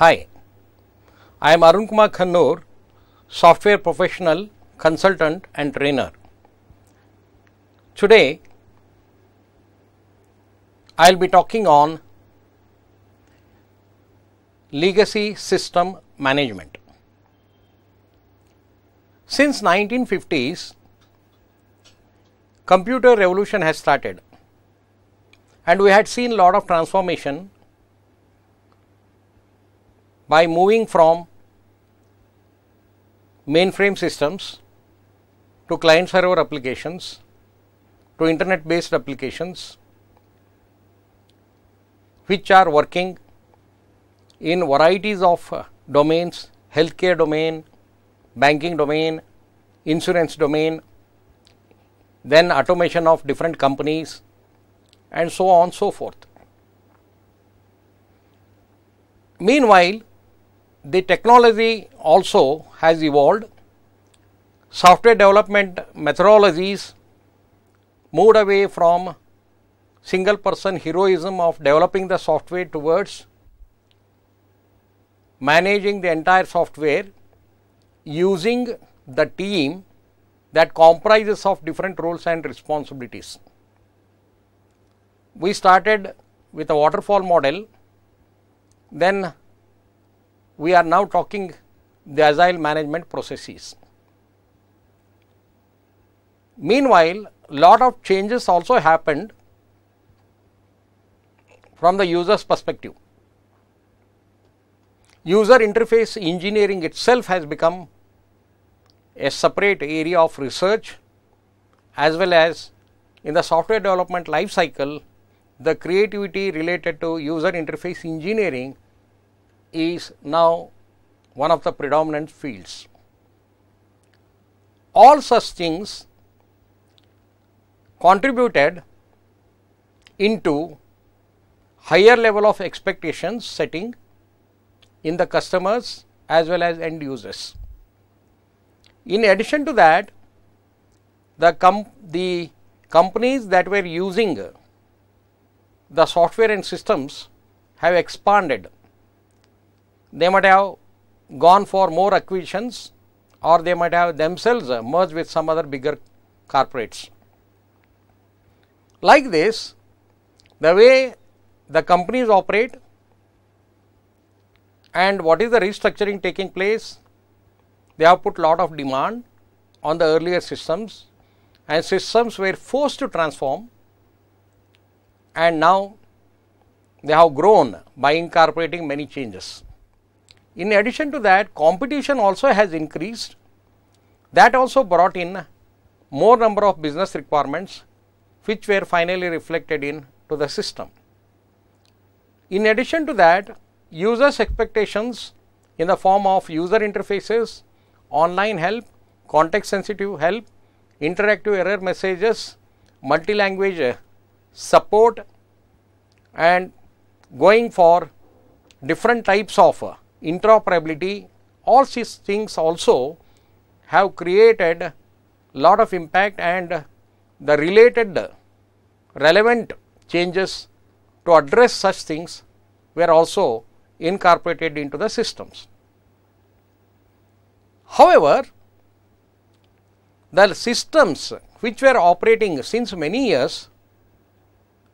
Hi, I am Arun Kumar Khannur, software professional, consultant and trainer. Today, I will be talking on legacy system management. Since 1950s, computer revolution has started and we had seen lot of transformation by moving from mainframe systems to client server applications to internet based applications which are working in varieties of uh, domains healthcare domain banking domain insurance domain then automation of different companies and so on so forth meanwhile the technology also has evolved. Software development methodologies moved away from single person heroism of developing the software towards managing the entire software using the team that comprises of different roles and responsibilities. We started with a waterfall model, then we are now talking the agile management processes. Meanwhile, lot of changes also happened from the user's perspective. User interface engineering itself has become a separate area of research as well as in the software development life cycle the creativity related to user interface engineering is now one of the predominant fields. All such things contributed into higher level of expectations setting in the customers as well as end users. In addition to that, the, com the companies that were using the software and systems have expanded they might have gone for more acquisitions or they might have themselves merged with some other bigger corporates. Like this, the way the companies operate and what is the restructuring taking place, they have put lot of demand on the earlier systems and systems were forced to transform and now they have grown by incorporating many changes. In addition to that, competition also has increased. That also brought in more number of business requirements which were finally reflected in to the system. In addition to that, users expectations in the form of user interfaces, online help, context sensitive help, interactive error messages, multi-language uh, support and going for different types of uh, interoperability, all these things also have created lot of impact and the related relevant changes to address such things were also incorporated into the systems. However, the systems which were operating since many years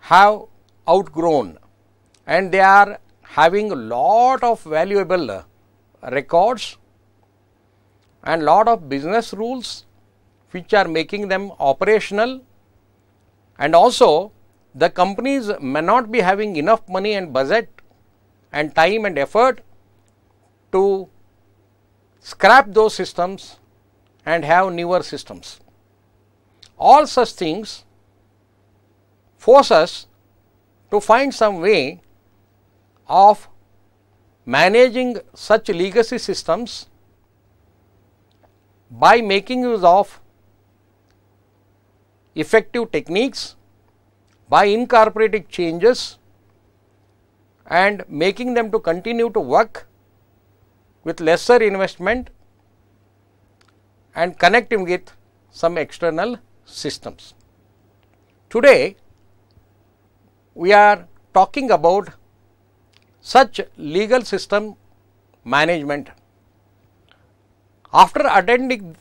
have outgrown and they are having lot of valuable uh, records and lot of business rules which are making them operational and also the companies may not be having enough money and budget and time and effort to scrap those systems and have newer systems. All such things force us to find some way of managing such legacy systems by making use of effective techniques, by incorporating changes and making them to continue to work with lesser investment and connecting with some external systems. Today, we are talking about such legal system management. After attending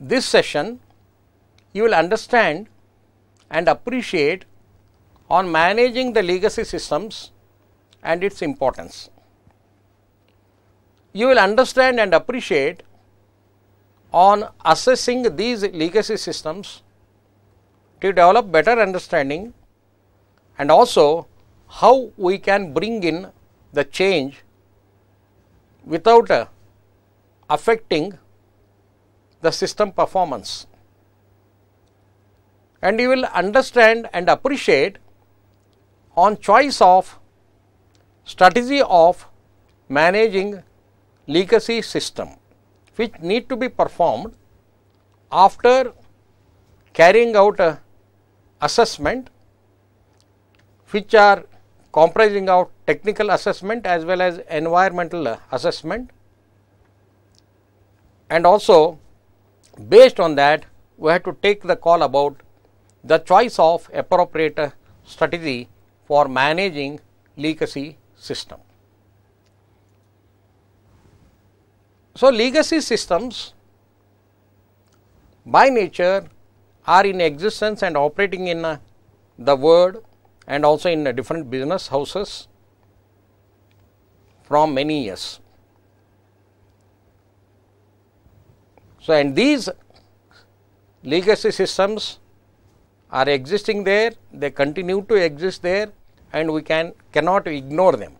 this session, you will understand and appreciate on managing the legacy systems and its importance. You will understand and appreciate on assessing these legacy systems to develop better understanding and also how we can bring in the change without uh, affecting the system performance. And you will understand and appreciate on choice of strategy of managing legacy system which need to be performed after carrying out a uh, assessment which are comprising of technical assessment as well as environmental assessment and also based on that we had to take the call about the choice of appropriate strategy for managing legacy system. So, legacy systems by nature are in existence and operating in the world and also in different business houses from many years. So, and these legacy systems are existing there, they continue to exist there and we can cannot ignore them.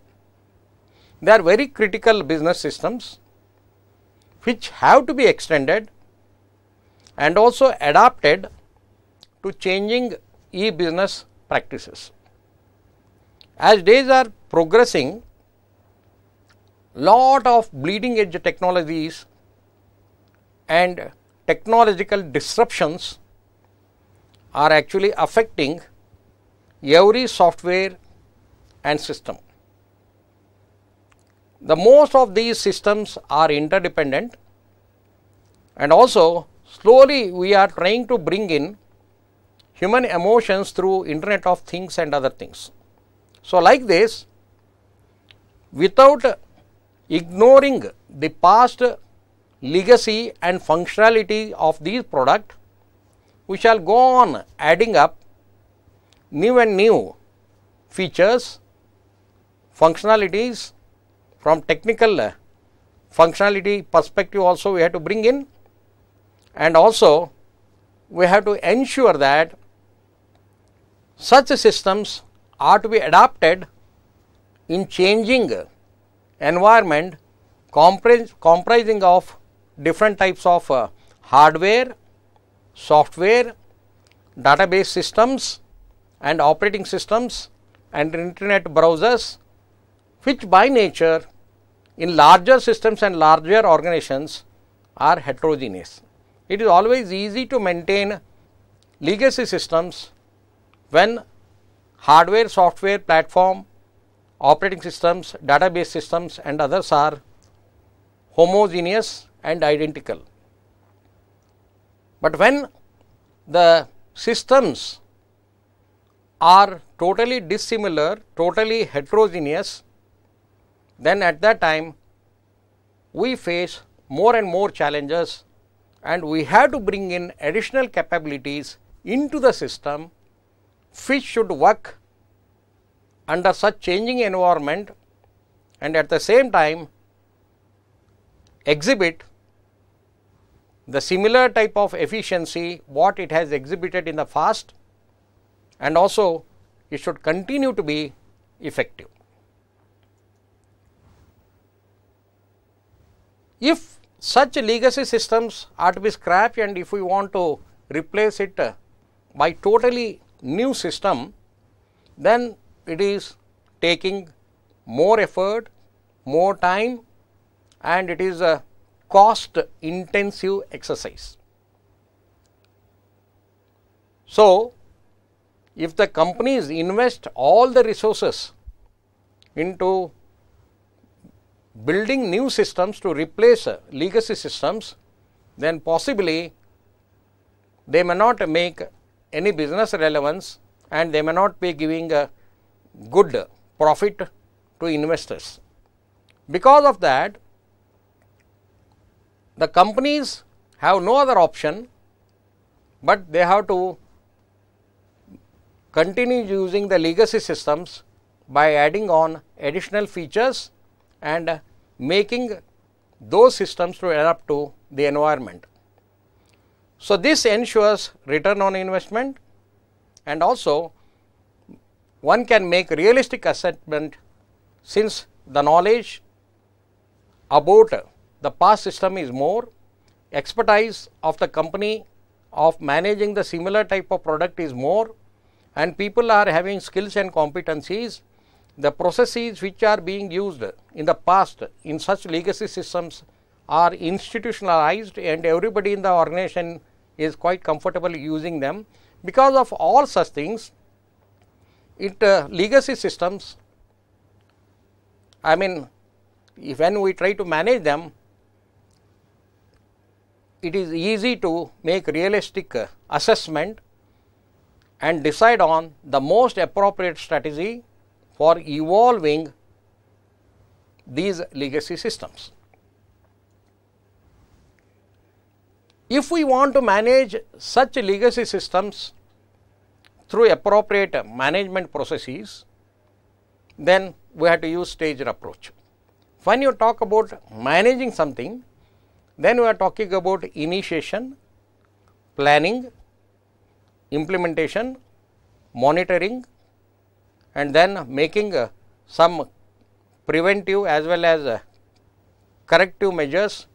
They are very critical business systems which have to be extended and also adapted to changing e-business practices. As days are progressing, lot of bleeding edge technologies and technological disruptions are actually affecting every software and system. The most of these systems are interdependent and also slowly we are trying to bring in human emotions through internet of things and other things. So, like this without ignoring the past legacy and functionality of these product, we shall go on adding up new and new features, functionalities from technical functionality perspective also we have to bring in and also we have to ensure that such systems are to be adapted in changing environment comprising of different types of uh, hardware, software, database systems and operating systems and internet browsers which by nature in larger systems and larger organizations are heterogeneous. It is always easy to maintain legacy systems when hardware software platform operating systems, database systems and others are homogeneous and identical. But when the systems are totally dissimilar, totally heterogeneous, then at that time we face more and more challenges and we have to bring in additional capabilities into the system which should work under such changing environment and at the same time exhibit the similar type of efficiency what it has exhibited in the past and also it should continue to be effective. If such legacy systems are to be scrapped and if we want to replace it uh, by totally new system, then it is taking more effort, more time and it is a cost intensive exercise. So, if the companies invest all the resources into building new systems to replace legacy systems, then possibly they may not make any business relevance and they may not be giving a good profit to investors. Because of that, the companies have no other option, but they have to continue using the legacy systems by adding on additional features and making those systems to adapt to the environment. So, this ensures return on investment and also one can make realistic assessment since the knowledge about the past system is more, expertise of the company of managing the similar type of product is more and people are having skills and competencies. The processes which are being used in the past in such legacy systems are institutionalized and everybody in the organization is quite comfortable using them. Because of all such things, it uh, legacy systems I mean when we try to manage them it is easy to make realistic uh, assessment and decide on the most appropriate strategy for evolving these legacy systems. If we want to manage such legacy systems through appropriate management processes, then we have to use staged approach. When you talk about managing something, then we are talking about initiation, planning, implementation, monitoring and then making uh, some preventive as well as uh, corrective measures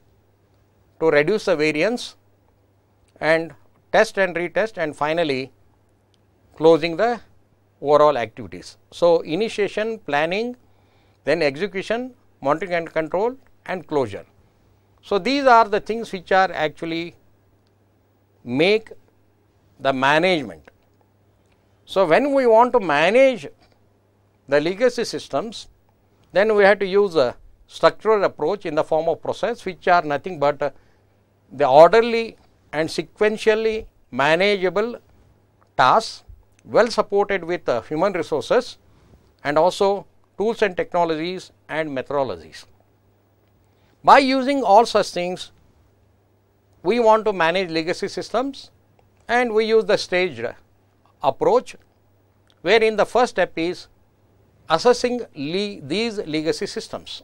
to reduce the variance and test and retest and finally closing the overall activities. So, initiation, planning, then execution, monitoring and control and closure. So, these are the things which are actually make the management. So, when we want to manage the legacy systems, then we have to use a structural approach in the form of process which are nothing but uh, the orderly and sequentially manageable tasks well supported with uh, human resources and also tools and technologies and methodologies. By using all such things, we want to manage legacy systems and we use the staged approach wherein the first step is assessing le these legacy systems.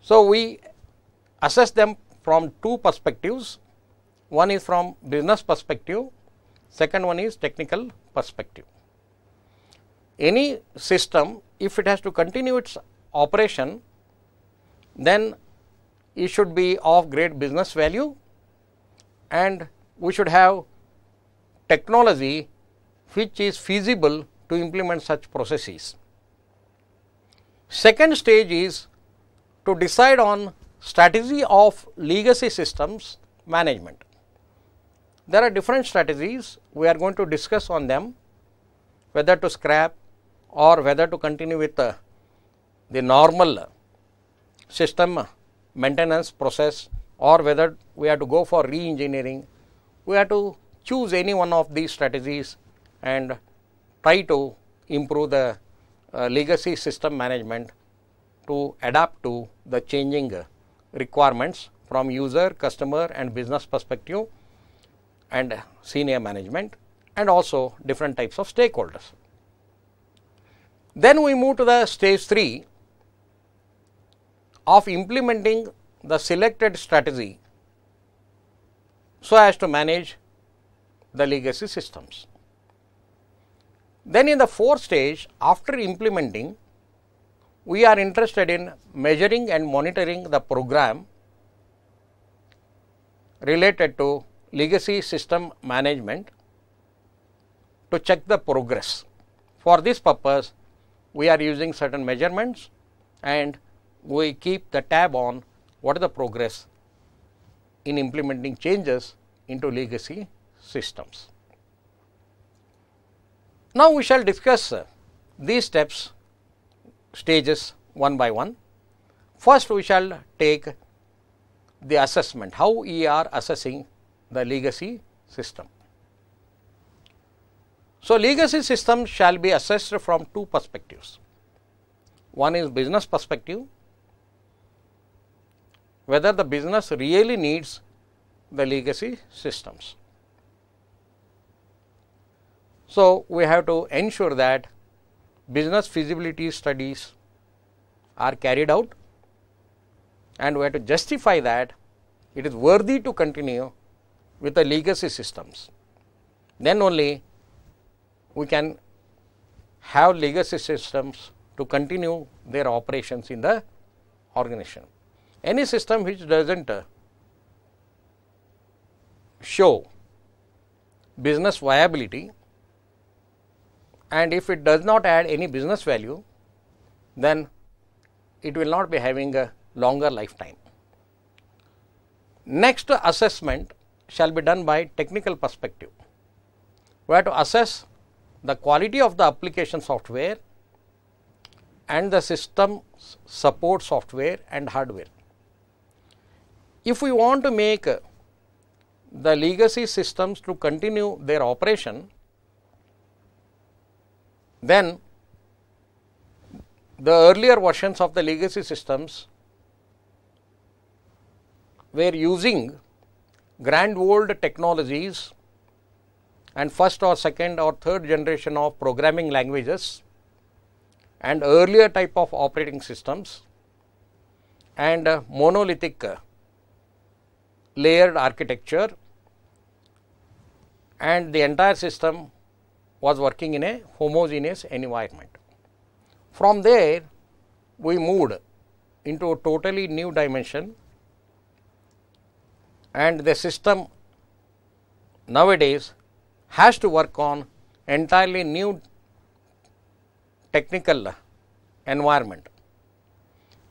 So, we assess them from two perspectives. One is from business perspective Second one is technical perspective. Any system, if it has to continue its operation, then it should be of great business value and we should have technology which is feasible to implement such processes. Second stage is to decide on strategy of legacy systems management. There are different strategies, we are going to discuss on them whether to scrap or whether to continue with uh, the normal system maintenance process or whether we have to go for re-engineering. We have to choose any one of these strategies and try to improve the uh, legacy system management to adapt to the changing requirements from user, customer and business perspective and senior management and also different types of stakeholders. Then we move to the stage 3 of implementing the selected strategy so as to manage the legacy systems. Then in the fourth stage after implementing we are interested in measuring and monitoring the program related to legacy system management to check the progress. For this purpose, we are using certain measurements and we keep the tab on what is the progress in implementing changes into legacy systems. Now, we shall discuss uh, these steps stages one by one. First, we shall take the assessment, how we are assessing the legacy system. So, legacy system shall be assessed from two perspectives. One is business perspective, whether the business really needs the legacy systems. So, we have to ensure that business feasibility studies are carried out and we have to justify that it is worthy to continue with the legacy systems. Then only we can have legacy systems to continue their operations in the organization. Any system which does not uh, show business viability and if it does not add any business value, then it will not be having a longer lifetime. Next assessment shall be done by technical perspective. We have to assess the quality of the application software and the system support software and hardware. If we want to make the legacy systems to continue their operation, then the earlier versions of the legacy systems were using grand old technologies and first or second or third generation of programming languages and earlier type of operating systems and uh, monolithic uh, layered architecture and the entire system was working in a homogeneous environment. From there, we moved into a totally new dimension and the system nowadays has to work on entirely new technical environment.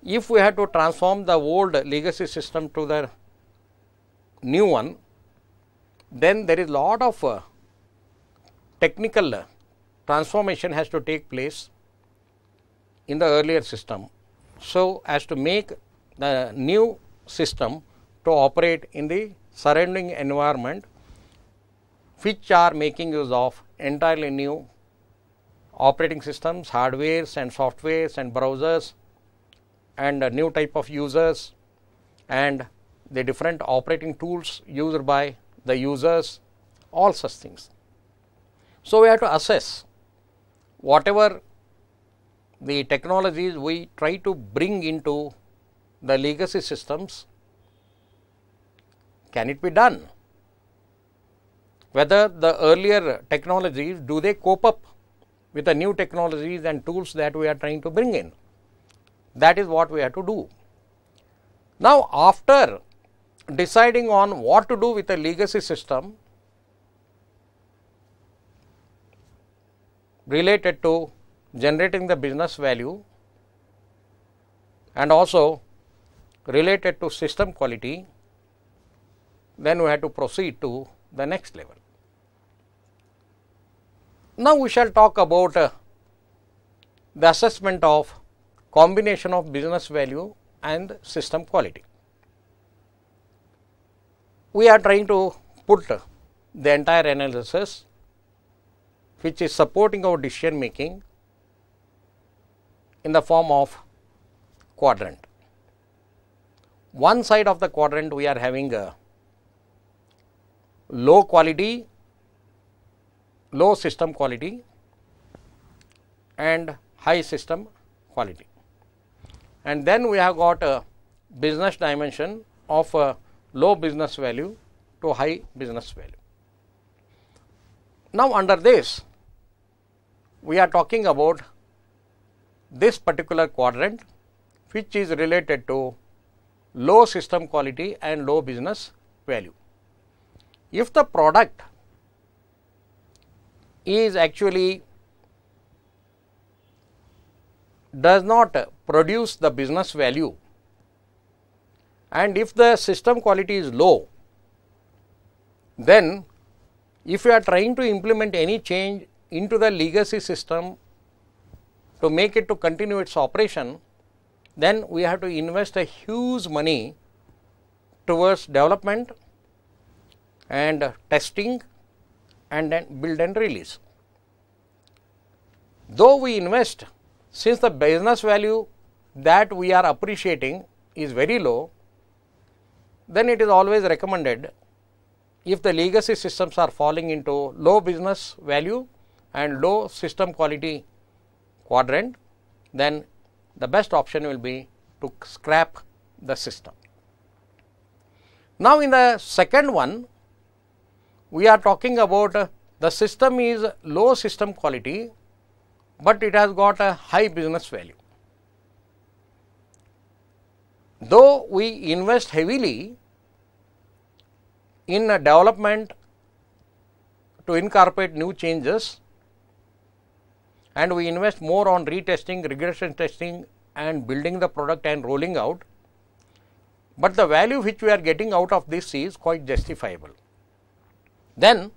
If we have to transform the old legacy system to the new one, then there is lot of uh, technical transformation has to take place in the earlier system. So, as to make the new system to operate in the surrounding environment which are making use of entirely new operating systems, hardwares and softwares and browsers and new type of users and the different operating tools used by the users, all such things. So, we have to assess whatever the technologies we try to bring into the legacy systems can it be done? Whether the earlier technologies, do they cope up with the new technologies and tools that we are trying to bring in? That is what we have to do. Now, after deciding on what to do with a legacy system related to generating the business value and also related to system quality, then we have to proceed to the next level. Now, we shall talk about uh, the assessment of combination of business value and system quality. We are trying to put uh, the entire analysis which is supporting our decision making in the form of quadrant. One side of the quadrant we are having a uh, low quality, low system quality and high system quality. And then we have got a business dimension of a low business value to high business value. Now, under this, we are talking about this particular quadrant which is related to low system quality and low business value. If the product is actually does not produce the business value and if the system quality is low, then if you are trying to implement any change into the legacy system to make it to continue its operation, then we have to invest a huge money towards development and testing and then build and release. Though we invest, since the business value that we are appreciating is very low, then it is always recommended if the legacy systems are falling into low business value and low system quality quadrant, then the best option will be to scrap the system. Now, in the second one, we are talking about uh, the system is low system quality, but it has got a high business value. Though we invest heavily in uh, development to incorporate new changes and we invest more on retesting, regression testing and building the product and rolling out, but the value which we are getting out of this is quite justifiable. Then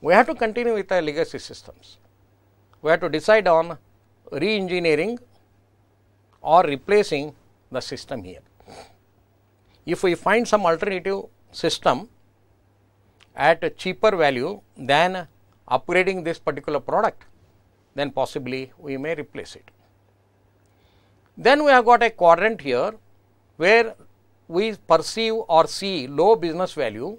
we have to continue with our legacy systems. We have to decide on re-engineering or replacing the system here. If we find some alternative system at a cheaper value than upgrading this particular product, then possibly we may replace it. Then we have got a quadrant here where we perceive or see low business value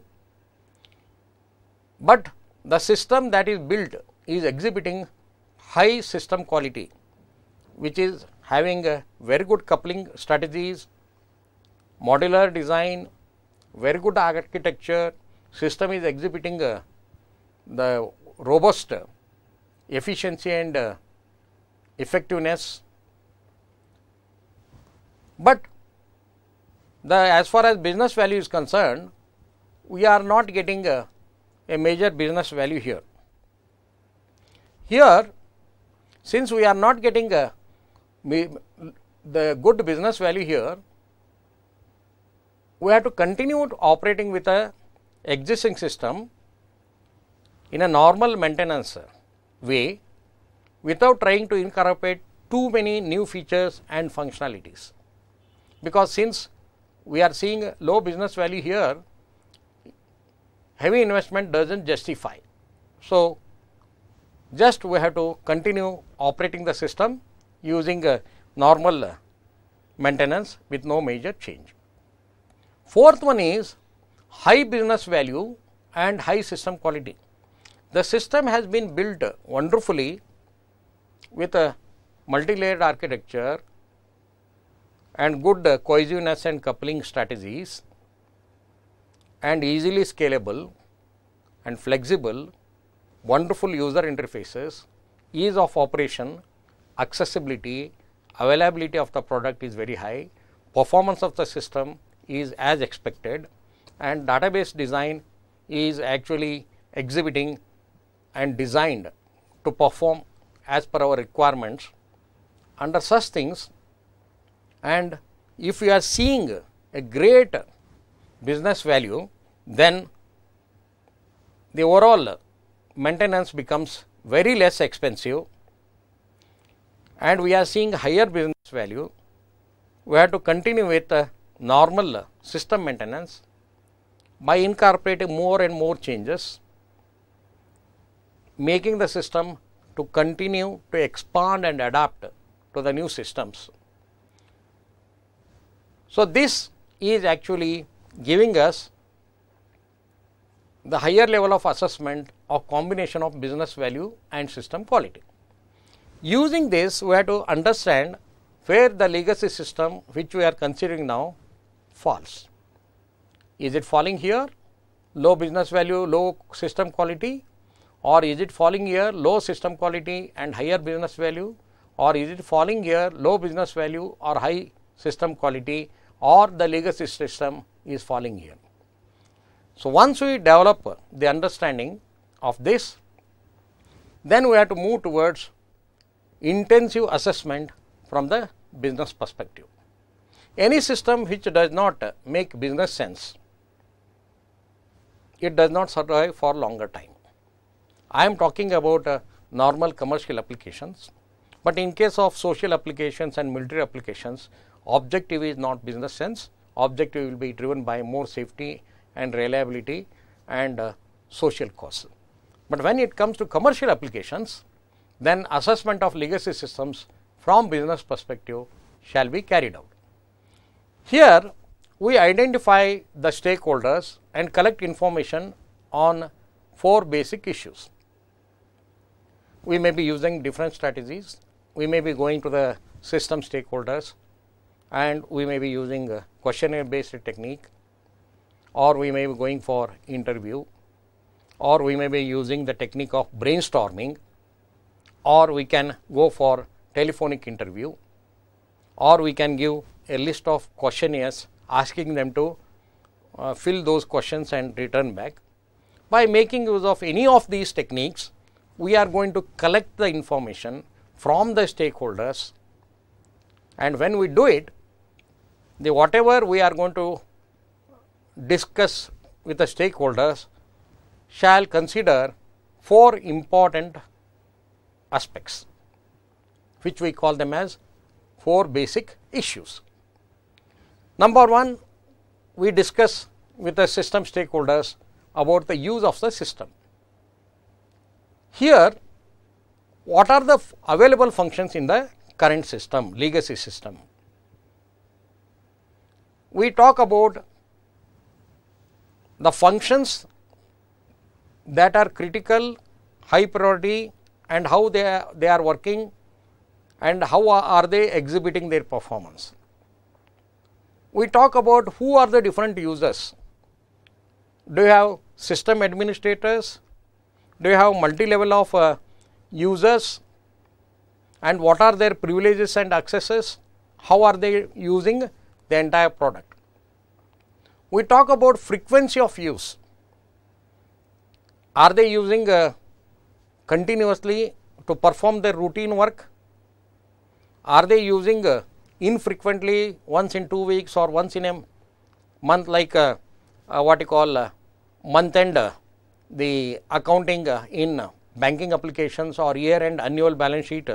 but the system that is built is exhibiting high system quality which is having a very good coupling strategies, modular design, very good architecture, system is exhibiting uh, the robust uh, efficiency and uh, effectiveness. But the as far as business value is concerned, we are not getting uh, a major business value here. Here, since we are not getting a, the good business value here, we have to continue operating with a existing system in a normal maintenance way without trying to incorporate too many new features and functionalities. Because since we are seeing low business value here, heavy investment does not justify. So, just we have to continue operating the system using a normal uh, maintenance with no major change. Fourth one is high business value and high system quality. The system has been built wonderfully with a multi-layered architecture and good uh, cohesiveness and coupling strategies and easily scalable and flexible, wonderful user interfaces, ease of operation, accessibility, availability of the product is very high, performance of the system is as expected and database design is actually exhibiting and designed to perform as per our requirements under such things and if we are seeing a great business value then the overall maintenance becomes very less expensive and we are seeing higher business value. We have to continue with uh, normal system maintenance by incorporating more and more changes, making the system to continue to expand and adapt to the new systems. So, this is actually giving us the higher level of assessment of combination of business value and system quality. Using this, we have to understand where the legacy system which we are considering now falls. Is it falling here? Low business value, low system quality or is it falling here? Low system quality and higher business value or is it falling here? Low business value or high system quality or the legacy system is falling here. So, once we develop the understanding of this, then we have to move towards intensive assessment from the business perspective. Any system which does not make business sense, it does not survive for longer time. I am talking about uh, normal commercial applications, but in case of social applications and military applications, objective is not business sense, objective will be driven by more safety and reliability and uh, social costs. But when it comes to commercial applications, then assessment of legacy systems from business perspective shall be carried out. Here, we identify the stakeholders and collect information on four basic issues. We may be using different strategies, we may be going to the system stakeholders and we may be using uh, questionnaire based technique or we may be going for interview or we may be using the technique of brainstorming or we can go for telephonic interview or we can give a list of questionnaires asking them to uh, fill those questions and return back. By making use of any of these techniques, we are going to collect the information from the stakeholders and when we do it, the whatever we are going to discuss with the stakeholders shall consider four important aspects which we call them as four basic issues. Number 1 we discuss with the system stakeholders about the use of the system. Here what are the available functions in the current system legacy system. We talk about the functions that are critical, high priority and how they are, they are working and how are they exhibiting their performance. We talk about who are the different users. Do you have system administrators? Do you have multi-level of uh, users and what are their privileges and accesses? How are they using the entire product? we talk about frequency of use. Are they using uh, continuously to perform their routine work? Are they using uh, infrequently once in two weeks or once in a month like uh, uh, what you call uh, month end uh, the accounting in banking applications or year end annual balance sheet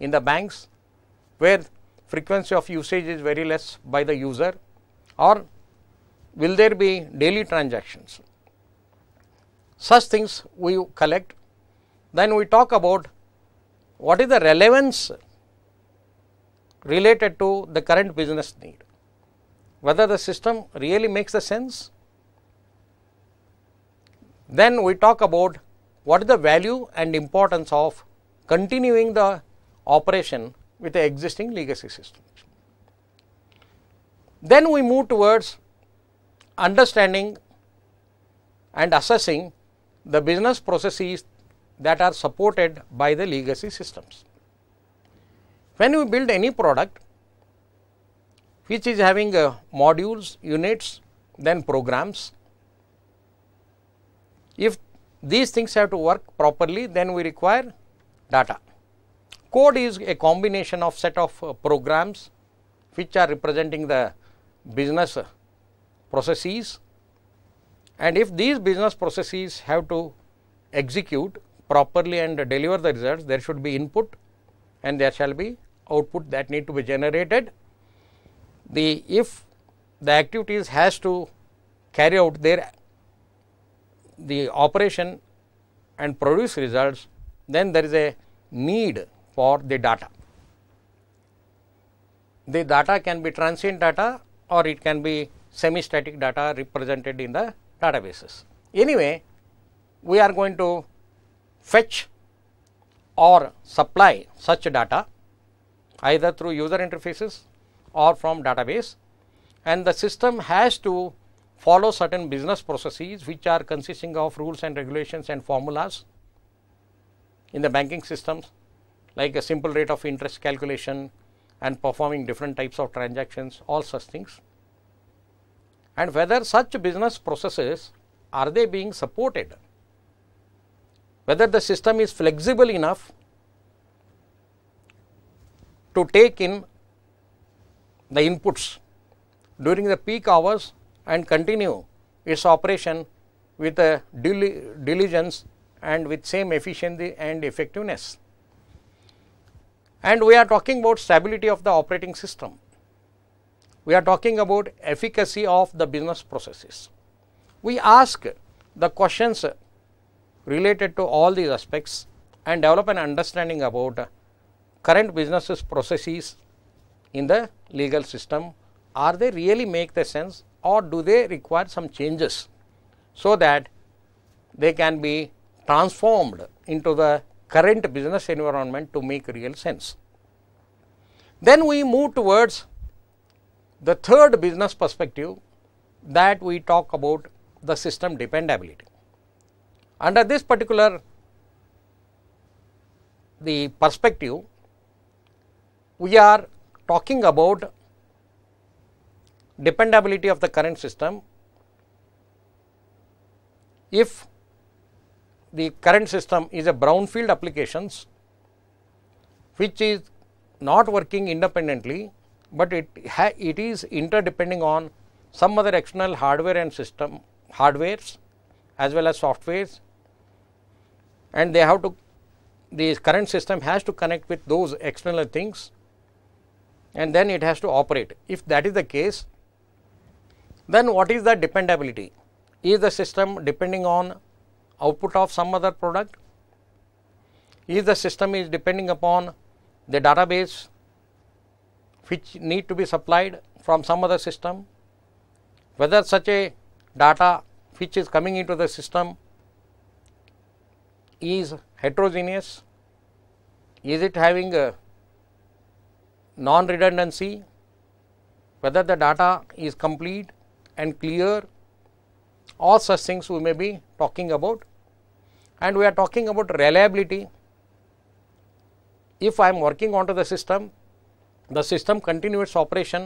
in the banks where frequency of usage is very less by the user or will there be daily transactions? Such things we collect. Then we talk about what is the relevance related to the current business need, whether the system really makes the sense. Then we talk about what is the value and importance of continuing the operation with the existing legacy systems. Then we move towards understanding and assessing the business processes that are supported by the legacy systems. When we build any product which is having uh, modules, units, then programs, if these things have to work properly, then we require data. Code is a combination of set of uh, programs which are representing the business uh, processes and if these business processes have to execute properly and deliver the results, there should be input and there shall be output that need to be generated. The if the activities has to carry out their the operation and produce results, then there is a need for the data. The data can be transient data or it can be semi-static data represented in the databases. Anyway, we are going to fetch or supply such data either through user interfaces or from database and the system has to follow certain business processes which are consisting of rules and regulations and formulas in the banking systems like a simple rate of interest calculation and performing different types of transactions all such things and whether such business processes are they being supported, whether the system is flexible enough to take in the inputs during the peak hours and continue its operation with a diligence and with same efficiency and effectiveness. And we are talking about stability of the operating system we are talking about efficacy of the business processes. We ask the questions related to all these aspects and develop an understanding about current businesses processes in the legal system. Are they really make the sense or do they require some changes so that they can be transformed into the current business environment to make real sense. Then we move towards the third business perspective that we talk about the system dependability. Under this particular the perspective, we are talking about dependability of the current system. If the current system is a brownfield applications which is not working independently but it, it is interdepending on some other external hardware and system hardwares as well as softwares and they have to the current system has to connect with those external things and then it has to operate. If that is the case, then what is the dependability? Is the system depending on output of some other product? Is the system is depending upon the database which need to be supplied from some other system, whether such a data which is coming into the system is heterogeneous, is it having a non redundancy, whether the data is complete and clear, all such things we may be talking about. And we are talking about reliability. If I am working onto the system, the system continues its operation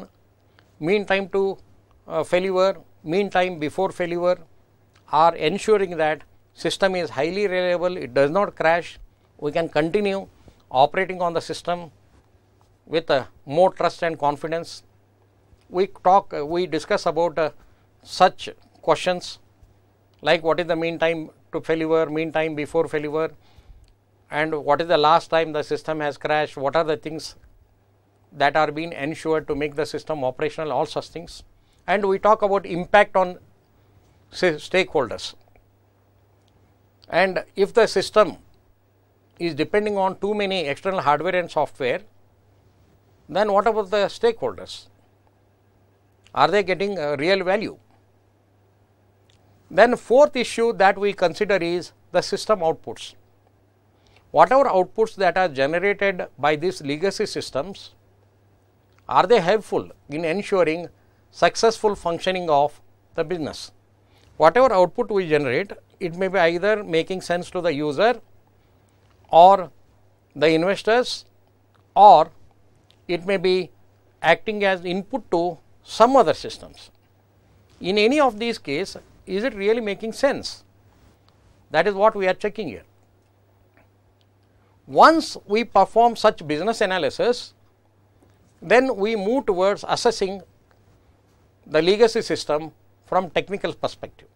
mean time to uh, failure, mean time before failure are ensuring that system is highly reliable, it does not crash, we can continue operating on the system with uh, more trust and confidence. We talk, uh, we discuss about uh, such questions like what is the mean time to failure, mean time before failure and what is the last time the system has crashed, what are the things that are being ensured to make the system operational, all such things. And we talk about impact on stakeholders. And if the system is depending on too many external hardware and software, then what about the stakeholders? Are they getting real value? Then fourth issue that we consider is the system outputs. Whatever outputs that are generated by these legacy systems are they helpful in ensuring successful functioning of the business? Whatever output we generate, it may be either making sense to the user or the investors or it may be acting as input to some other systems. In any of these cases, is it really making sense? That is what we are checking here. Once we perform such business analysis, then we move towards assessing the legacy system from technical perspective.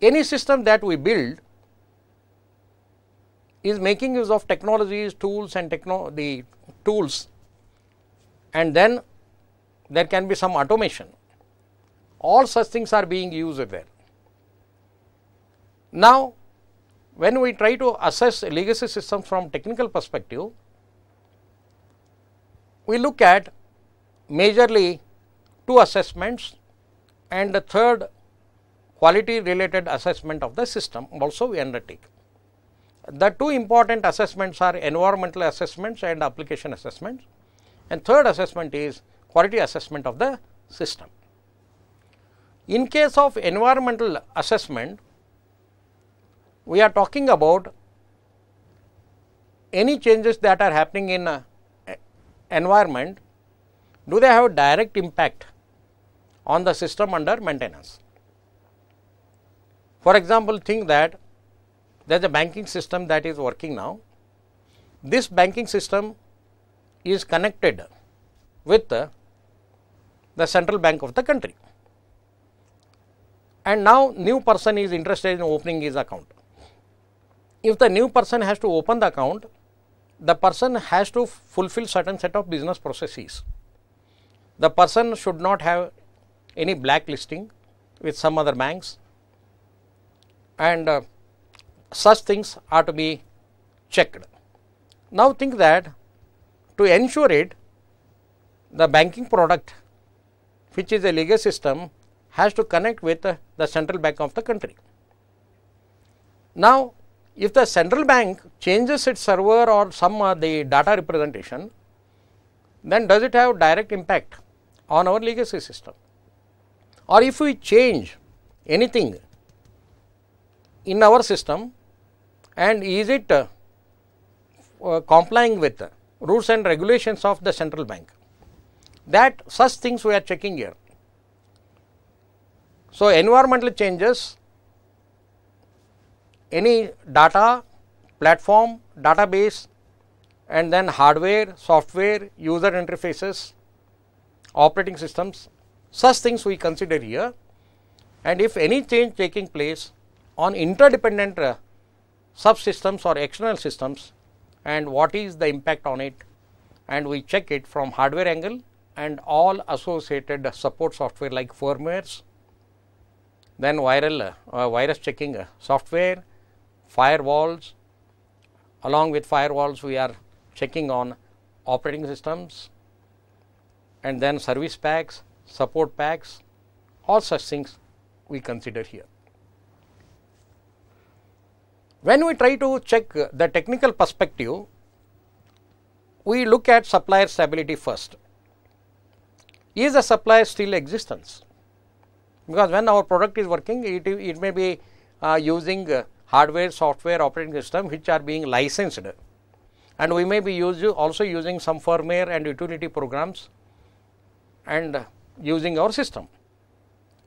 Any system that we build is making use of technologies, tools and techno the tools and then there can be some automation. All such things are being used there. Now, when we try to assess legacy systems from technical perspective, we look at majorly two assessments and the third quality related assessment of the system also we undertake. The two important assessments are environmental assessments and application assessments and third assessment is quality assessment of the system. In case of environmental assessment, we are talking about any changes that are happening in uh, environment, do they have direct impact on the system under maintenance? For example, think that there is a banking system that is working now. This banking system is connected with the central bank of the country. And now new person is interested in opening his account. If the new person has to open the account, the person has to fulfill certain set of business processes. The person should not have any blacklisting with some other banks and uh, such things are to be checked. Now think that to ensure it, the banking product which is a legal system has to connect with uh, the central bank of the country. Now if the central bank changes its server or some uh, the data representation, then does it have direct impact on our legacy system? Or if we change anything in our system and is it uh, uh, complying with rules and regulations of the central bank? That such things we are checking here. So, environmental changes any data platform, database and then hardware, software, user interfaces, operating systems, such things we consider here and if any change taking place on interdependent uh, subsystems or external systems and what is the impact on it and we check it from hardware angle and all associated support software like firmwares, then viral uh, virus checking uh, software, firewalls. Along with firewalls, we are checking on operating systems and then service packs, support packs, all such things we consider here. When we try to check the technical perspective, we look at supplier stability first. Is the supplier still existence? Because when our product is working, it, it may be uh, using uh, hardware, software, operating system which are being licensed. And we may be also using some firmware and utility programs and using our system.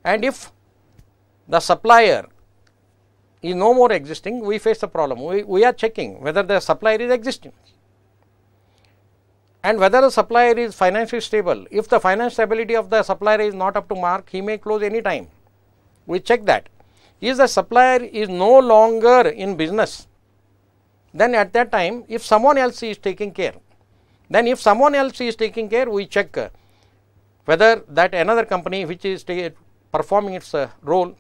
And if the supplier is no more existing, we face the problem. We, we are checking whether the supplier is existing and whether the supplier is financially stable. If the financial stability of the supplier is not up to mark, he may close any time. We check that is the supplier is no longer in business, then at that time, if someone else is taking care, then if someone else is taking care, we check uh, whether that another company which is performing its uh, role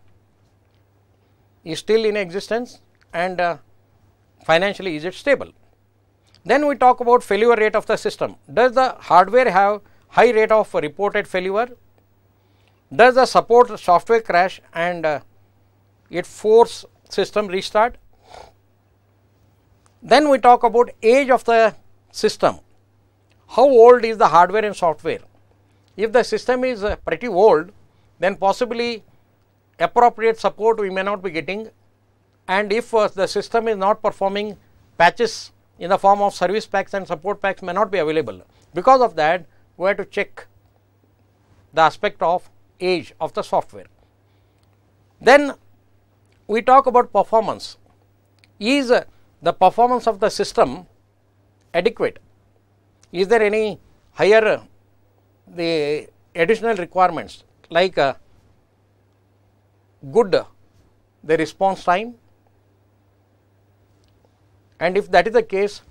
is still in existence and uh, financially is it stable. Then we talk about failure rate of the system. Does the hardware have high rate of reported failure? Does the support software crash and it force system restart. Then we talk about age of the system. How old is the hardware and software? If the system is uh, pretty old, then possibly appropriate support we may not be getting. And if uh, the system is not performing, patches in the form of service packs and support packs may not be available. Because of that, we have to check the aspect of age of the software. Then we talk about performance. Is uh, the performance of the system adequate? Is there any higher uh, the additional requirements like uh, good the response time and if that is the case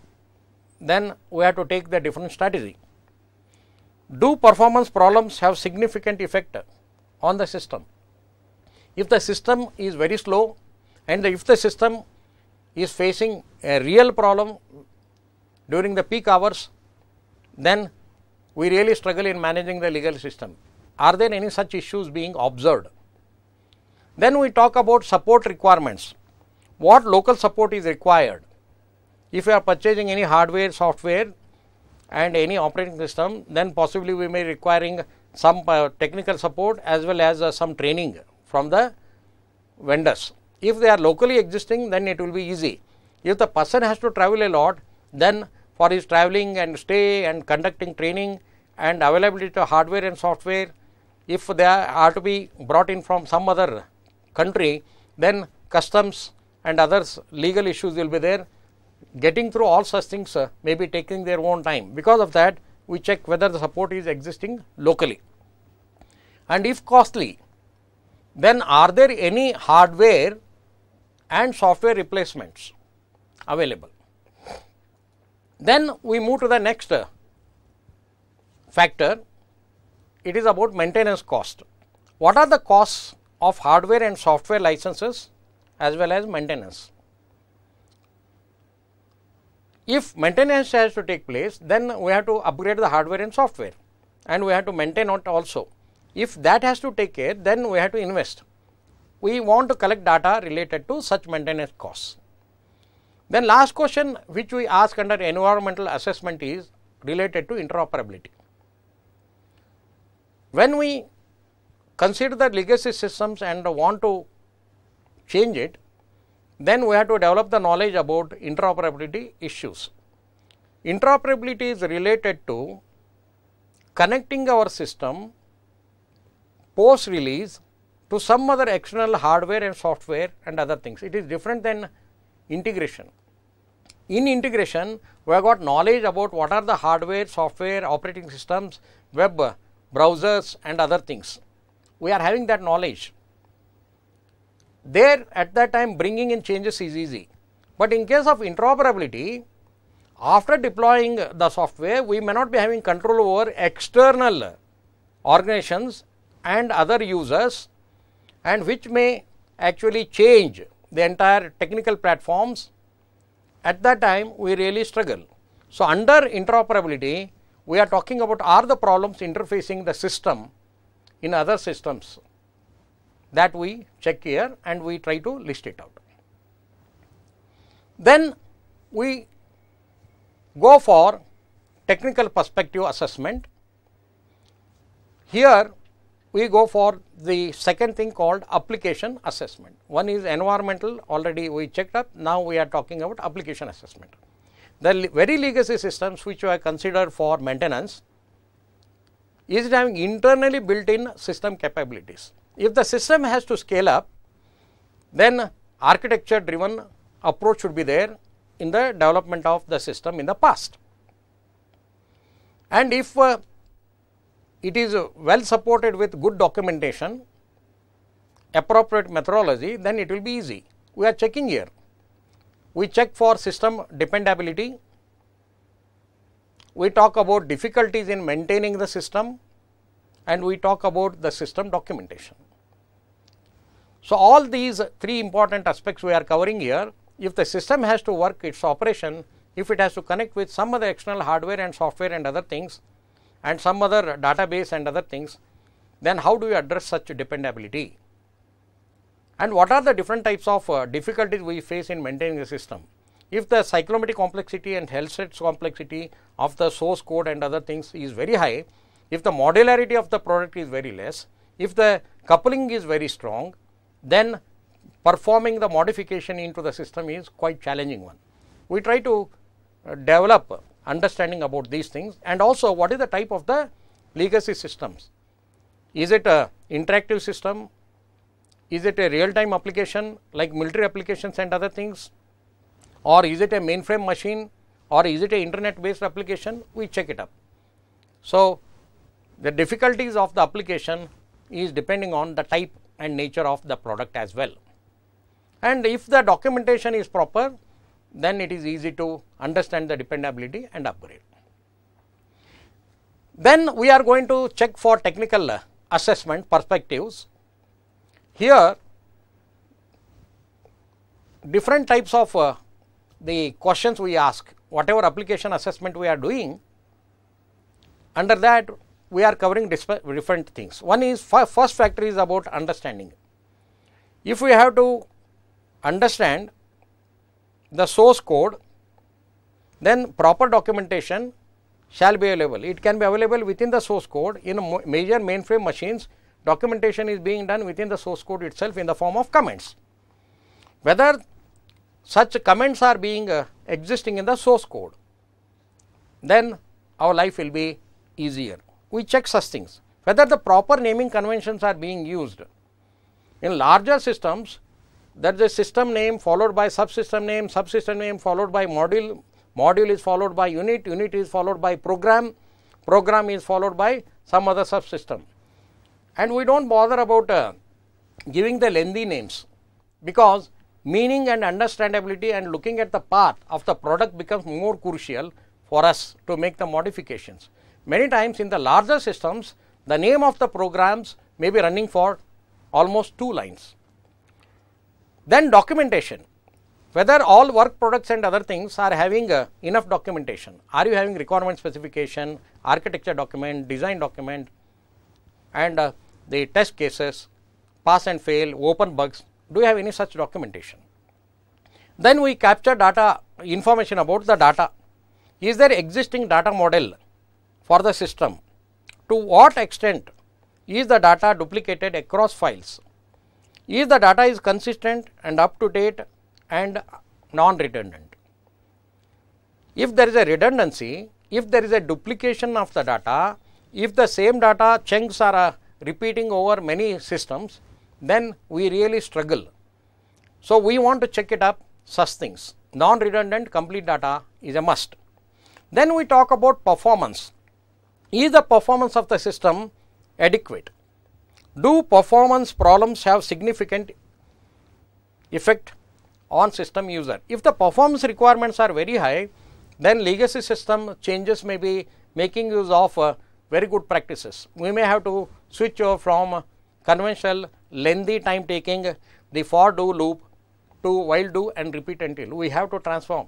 then we have to take the different strategy do performance problems have significant effect on the system if the system is very slow and if the system is facing a real problem during the peak hours, then we really struggle in managing the legal system. Are there any such issues being observed? Then we talk about support requirements. What local support is required? If you are purchasing any hardware, software and any operating system, then possibly we may requiring some uh, technical support as well as uh, some training from the vendors. If they are locally existing, then it will be easy. If the person has to travel a lot, then for his traveling and stay and conducting training and availability to hardware and software, if they are to be brought in from some other country, then customs and others legal issues will be there. Getting through all such things uh, may be taking their own time. Because of that, we check whether the support is existing locally. And if costly, then are there any hardware and software replacements available? Then we move to the next uh, factor, it is about maintenance cost. What are the costs of hardware and software licenses as well as maintenance? If maintenance has to take place, then we have to upgrade the hardware and software and we have to maintain it also. If that has to take care, then we have to invest. We want to collect data related to such maintenance costs. Then last question which we ask under environmental assessment is related to interoperability. When we consider the legacy systems and want to change it, then we have to develop the knowledge about interoperability issues. Interoperability is related to connecting our system post release to some other external hardware and software and other things. It is different than integration. In integration, we have got knowledge about what are the hardware, software, operating systems, web browsers and other things. We are having that knowledge. There at that time bringing in changes is easy. But in case of interoperability, after deploying the software, we may not be having control over external organizations and other users and which may actually change the entire technical platforms, at that time we really struggle. So, under interoperability, we are talking about are the problems interfacing the system in other systems that we check here and we try to list it out. Then we go for technical perspective assessment. Here we go for the second thing called application assessment. One is environmental already we checked up now we are talking about application assessment. The very legacy systems which were considered for maintenance is having internally built in system capabilities. If the system has to scale up then architecture driven approach should be there in the development of the system in the past. And if uh, it is well supported with good documentation, appropriate methodology, then it will be easy. We are checking here. We check for system dependability. We talk about difficulties in maintaining the system and we talk about the system documentation. So, all these three important aspects we are covering here. If the system has to work its operation, if it has to connect with some other external hardware and software and other things, and some other database and other things, then how do we address such dependability? And what are the different types of uh, difficulties we face in maintaining the system? If the cyclomatic complexity and health sets complexity of the source code and other things is very high, if the modularity of the product is very less, if the coupling is very strong, then performing the modification into the system is quite challenging one. We try to uh, develop understanding about these things and also what is the type of the legacy systems. Is it a interactive system? Is it a real time application like military applications and other things? Or is it a mainframe machine or is it a internet based application? We check it up. So, the difficulties of the application is depending on the type and nature of the product as well. And if the documentation is proper, then it is easy to understand the dependability and upgrade. Then we are going to check for technical assessment perspectives. Here different types of uh, the questions we ask, whatever application assessment we are doing, under that we are covering different things. One is first factor is about understanding. If we have to understand the source code, then proper documentation shall be available. It can be available within the source code in major mainframe machines documentation is being done within the source code itself in the form of comments. Whether such comments are being uh, existing in the source code, then our life will be easier. We check such things whether the proper naming conventions are being used. In larger systems, that is a system name followed by subsystem name, subsystem name followed by module, module is followed by unit, unit is followed by program, program is followed by some other subsystem. And we do not bother about uh, giving the lengthy names because meaning and understandability and looking at the path of the product becomes more crucial for us to make the modifications. Many times in the larger systems, the name of the programs may be running for almost two lines then documentation, whether all work products and other things are having uh, enough documentation. Are you having requirement specification, architecture document, design document and uh, the test cases, pass and fail, open bugs, do you have any such documentation? Then we capture data information about the data. Is there existing data model for the system? To what extent is the data duplicated across files? if the data is consistent and up to date and non-redundant. If there is a redundancy, if there is a duplication of the data, if the same data chunks are uh, repeating over many systems, then we really struggle. So, we want to check it up such things non-redundant complete data is a must. Then we talk about performance. Is the performance of the system adequate? Do performance problems have significant effect on system user? If the performance requirements are very high, then legacy system changes may be making use of uh, very good practices. We may have to switch over from conventional lengthy time taking the for do loop to while do and repeat until. We have to transform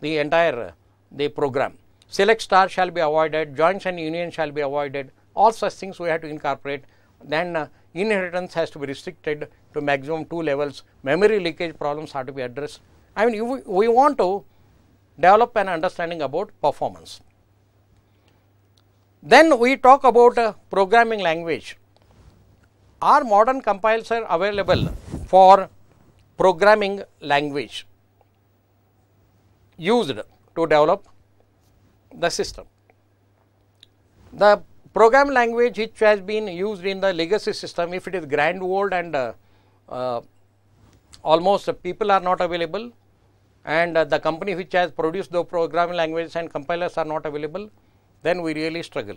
the entire uh, the program. Select star shall be avoided, joins and union shall be avoided, all such things we have to incorporate then uh, inheritance has to be restricted to maximum two levels. Memory leakage problems have to be addressed. I mean, we want to develop an understanding about performance. Then we talk about uh, programming language. Our modern compilers are available for programming language used to develop the system. The program language which has been used in the legacy system, if it is grand old and uh, uh, almost people are not available and uh, the company which has produced the programming languages and compilers are not available, then we really struggle.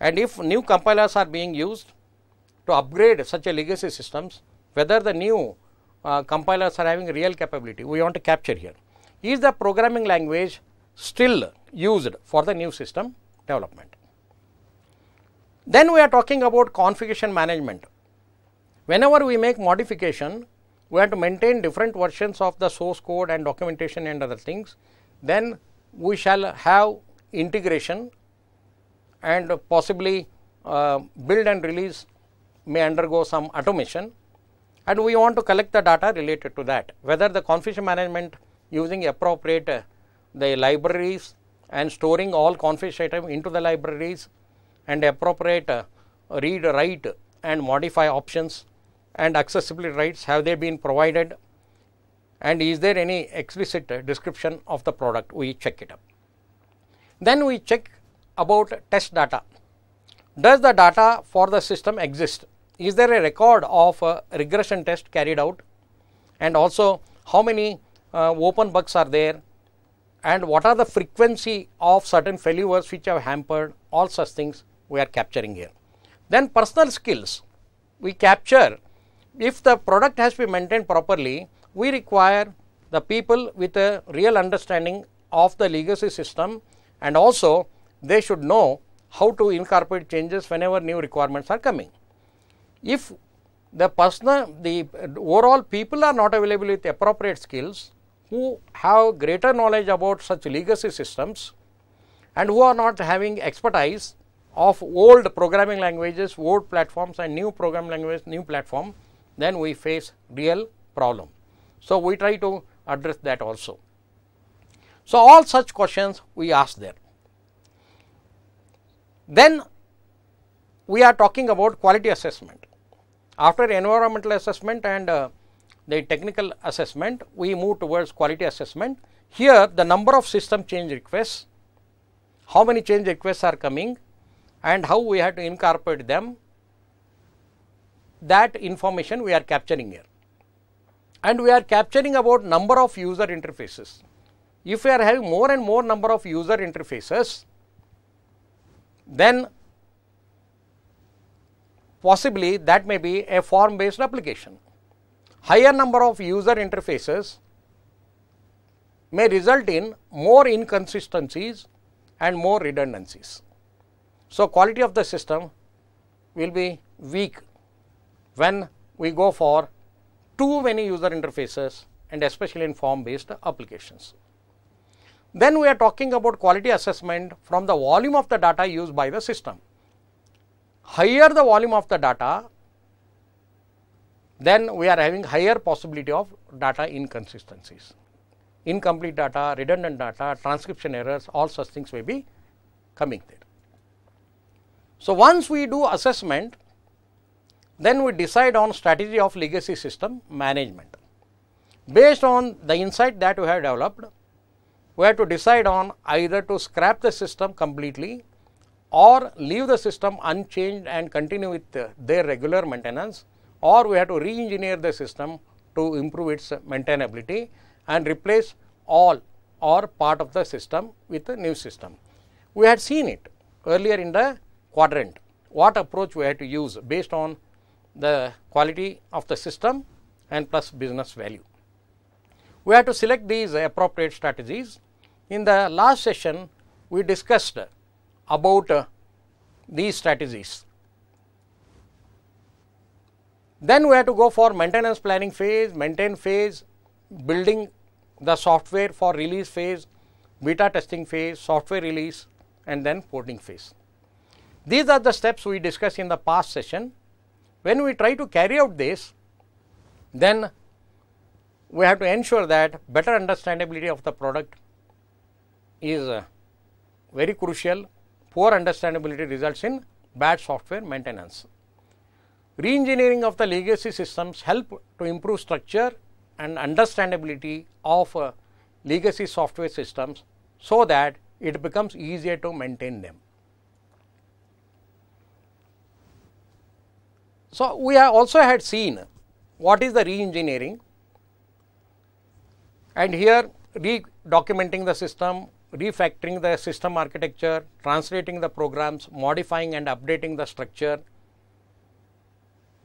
And if new compilers are being used to upgrade such a legacy systems, whether the new uh, compilers are having real capability, we want to capture here. Is the programming language still used for the new system development? Then we are talking about configuration management. Whenever we make modification, we have to maintain different versions of the source code and documentation and other things. Then we shall have integration and possibly uh, build and release may undergo some automation and we want to collect the data related to that whether the configuration management using appropriate uh, the libraries and storing all configuration item into the libraries and appropriate uh, read, write and modify options and accessibility rights have they been provided and is there any explicit description of the product we check it up. Then we check about test data. Does the data for the system exist? Is there a record of a uh, regression test carried out and also how many uh, open bugs are there and what are the frequency of certain failures which have hampered all such things we are capturing here. Then personal skills we capture if the product has to be maintained properly, we require the people with a real understanding of the legacy system and also they should know how to incorporate changes whenever new requirements are coming. If the personal, the overall people are not available with appropriate skills who have greater knowledge about such legacy systems and who are not having expertise of old programming languages, old platforms and new programming languages, new platform, then we face real problem. So, we try to address that also. So, all such questions we ask there. Then we are talking about quality assessment. After environmental assessment and uh, the technical assessment, we move towards quality assessment. Here the number of system change requests, how many change requests are coming, and how we have to incorporate them that information we are capturing here and we are capturing about number of user interfaces if we are having more and more number of user interfaces then possibly that may be a form based application higher number of user interfaces may result in more inconsistencies and more redundancies so, quality of the system will be weak when we go for too many user interfaces and especially in form based applications. Then we are talking about quality assessment from the volume of the data used by the system. Higher the volume of the data, then we are having higher possibility of data inconsistencies. Incomplete data, redundant data, transcription errors, all such things may be coming there. So, once we do assessment, then we decide on strategy of legacy system management. Based on the insight that we have developed, we have to decide on either to scrap the system completely or leave the system unchanged and continue with their regular maintenance or we have to re-engineer the system to improve its maintainability and replace all or part of the system with a new system. We had seen it earlier in the quadrant, what approach we have to use based on the quality of the system and plus business value. We have to select these appropriate strategies. In the last session, we discussed about uh, these strategies. Then we have to go for maintenance planning phase, maintain phase, building the software for release phase, beta testing phase, software release and then porting phase. These are the steps we discussed in the past session. When we try to carry out this, then we have to ensure that better understandability of the product is uh, very crucial. Poor understandability results in bad software maintenance. Reengineering of the legacy systems help to improve structure and understandability of uh, legacy software systems so that it becomes easier to maintain them. So, we have also had seen what is the re-engineering and here re-documenting the system, refactoring the system architecture, translating the programs, modifying and updating the structure,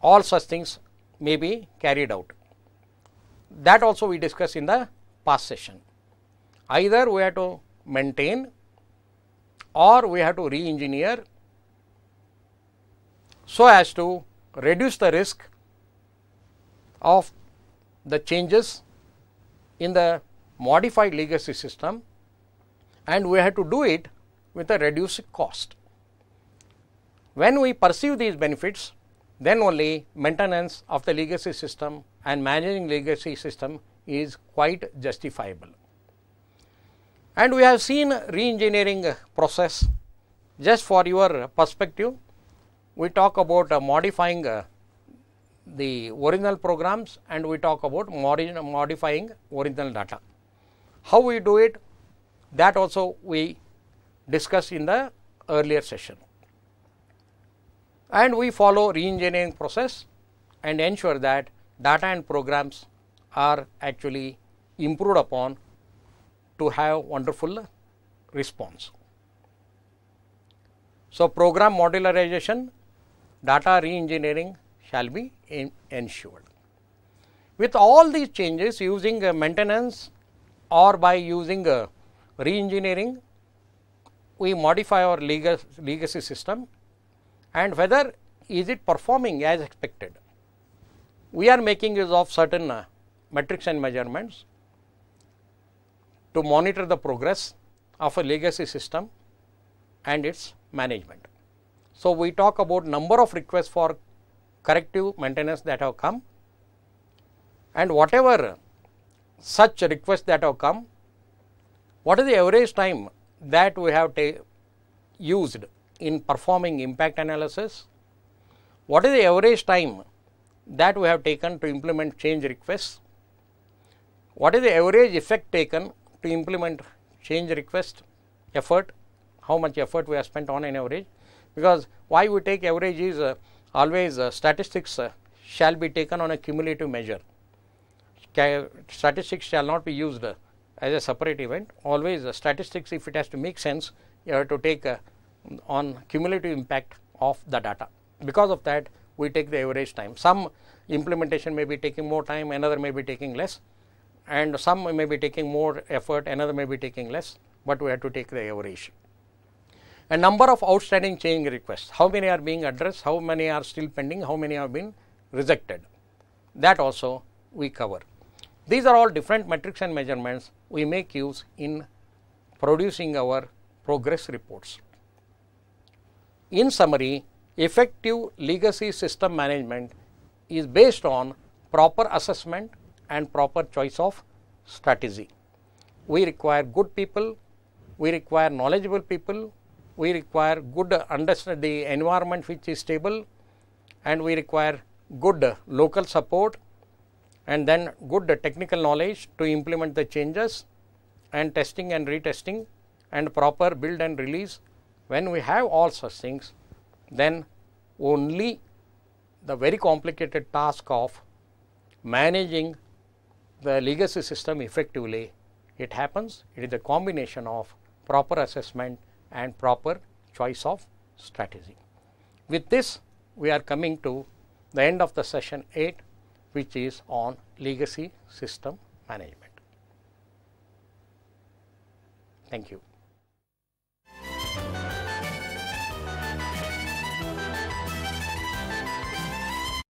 all such things may be carried out. That also we discussed in the past session. Either we have to maintain or we have to re-engineer so as to reduce the risk of the changes in the modified legacy system and we have to do it with a reduced cost. When we perceive these benefits, then only maintenance of the legacy system and managing legacy system is quite justifiable. And we have seen reengineering process just for your perspective we talk about uh, modifying uh, the original programs and we talk about modifying original data. How we do it that also we discussed in the earlier session. And we follow re-engineering process and ensure that data and programs are actually improved upon to have wonderful response. So, program modularization data re-engineering shall be ensured. With all these changes using uh, maintenance or by using uh, re-engineering, we modify our legacy system and whether is it performing as expected. We are making use of certain uh, metrics and measurements to monitor the progress of a legacy system and its management. So, we talk about number of requests for corrective maintenance that have come and whatever such requests that have come, what is the average time that we have used in performing impact analysis? What is the average time that we have taken to implement change requests? What is the average effect taken to implement change request effort? How much effort we have spent on an average? because why we take average is uh, always uh, statistics uh, shall be taken on a cumulative measure. Ca statistics shall not be used uh, as a separate event. Always uh, statistics if it has to make sense you have to take uh, on cumulative impact of the data. Because of that we take the average time. Some implementation may be taking more time, another may be taking less and some may be taking more effort, another may be taking less, but we have to take the average a number of outstanding change requests. How many are being addressed, how many are still pending, how many have been rejected. That also we cover. These are all different metrics and measurements we make use in producing our progress reports. In summary, effective legacy system management is based on proper assessment and proper choice of strategy. We require good people, we require knowledgeable people, we require good understand the environment which is stable and we require good local support and then good technical knowledge to implement the changes and testing and retesting and proper build and release. When we have all such things, then only the very complicated task of managing the legacy system effectively, it happens. It is a combination of proper assessment and proper choice of strategy. With this, we are coming to the end of the session 8, which is on legacy system management. Thank you.